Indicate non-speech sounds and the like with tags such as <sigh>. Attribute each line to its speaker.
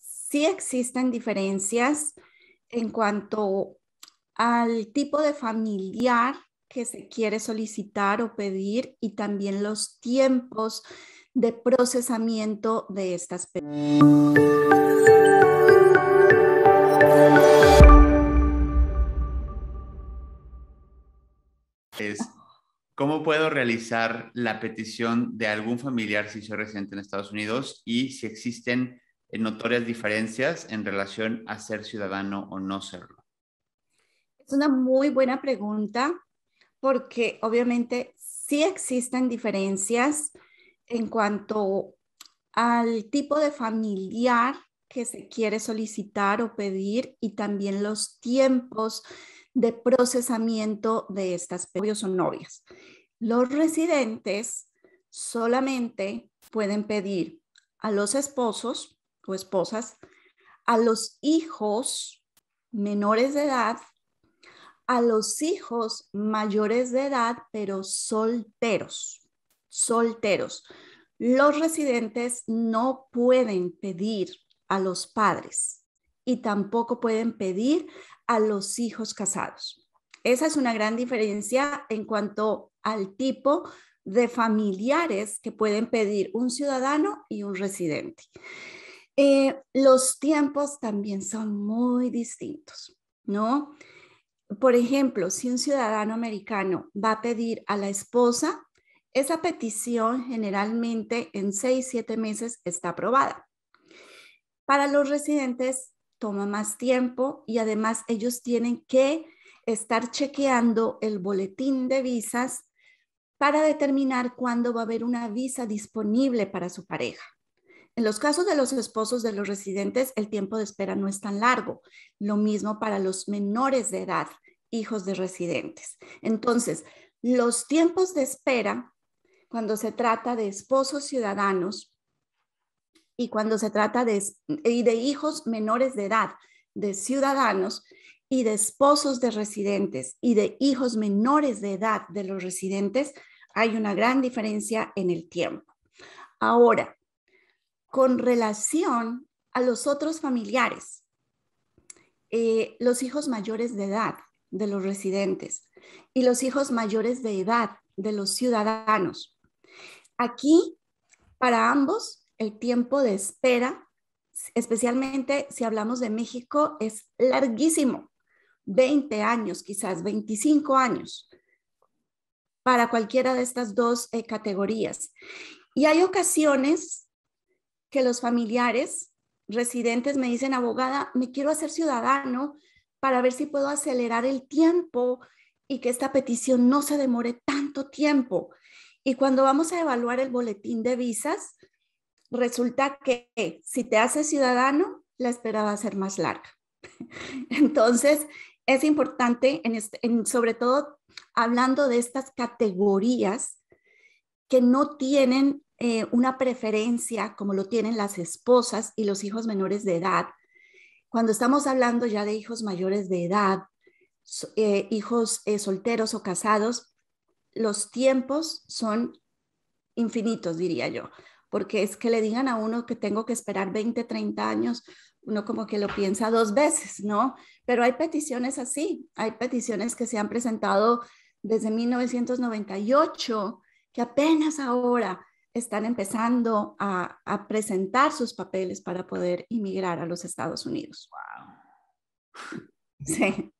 Speaker 1: si existen diferencias en cuanto al tipo de familiar que se quiere solicitar o pedir y también los tiempos de procesamiento de estas peticiones. ¿Cómo puedo realizar la petición de algún familiar si soy residente en Estados Unidos y si existen notorias diferencias en relación a ser ciudadano o no serlo? Es una muy buena pregunta porque obviamente sí existen diferencias en cuanto al tipo de familiar que se quiere solicitar o pedir y también los tiempos de procesamiento de estas novios o novias. Los residentes solamente pueden pedir a los esposos o esposas, a los hijos menores de edad, a los hijos mayores de edad, pero solteros, solteros. Los residentes no pueden pedir a los padres y tampoco pueden pedir a los hijos casados. Esa es una gran diferencia en cuanto al tipo de familiares que pueden pedir un ciudadano y un residente. Eh, los tiempos también son muy distintos, ¿no? Por ejemplo, si un ciudadano americano va a pedir a la esposa, esa petición generalmente en seis, siete meses está aprobada. Para los residentes toma más tiempo y además ellos tienen que estar chequeando el boletín de visas para determinar cuándo va a haber una visa disponible para su pareja. En los casos de los esposos de los residentes, el tiempo de espera no es tan largo. Lo mismo para los menores de edad, hijos de residentes. Entonces, los tiempos de espera cuando se trata de esposos ciudadanos y cuando se trata de, de hijos menores de edad de ciudadanos y de esposos de residentes y de hijos menores de edad de los residentes, hay una gran diferencia en el tiempo. Ahora, con relación a los otros familiares, eh, los hijos mayores de edad de los residentes y los hijos mayores de edad de los ciudadanos. Aquí, para ambos, el tiempo de espera, especialmente si hablamos de México, es larguísimo, 20 años, quizás 25 años, para cualquiera de estas dos eh, categorías. Y hay ocasiones que los familiares residentes me dicen, abogada, me quiero hacer ciudadano para ver si puedo acelerar el tiempo y que esta petición no se demore tanto tiempo. Y cuando vamos a evaluar el boletín de visas, resulta que si te haces ciudadano, la espera va a ser más larga. <laughs> Entonces, es importante, este, sobre todo hablando de estas categorías que no tienen eh, una preferencia como lo tienen las esposas y los hijos menores de edad. Cuando estamos hablando ya de hijos mayores de edad, eh, hijos eh, solteros o casados, los tiempos son infinitos, diría yo, porque es que le digan a uno que tengo que esperar 20, 30 años, uno como que lo piensa dos veces, ¿no? Pero hay peticiones así, hay peticiones que se han presentado desde 1998, que apenas ahora están empezando a, presentar sus papeles para poder inmigrar a los Estados Unidos. Wow. Sí.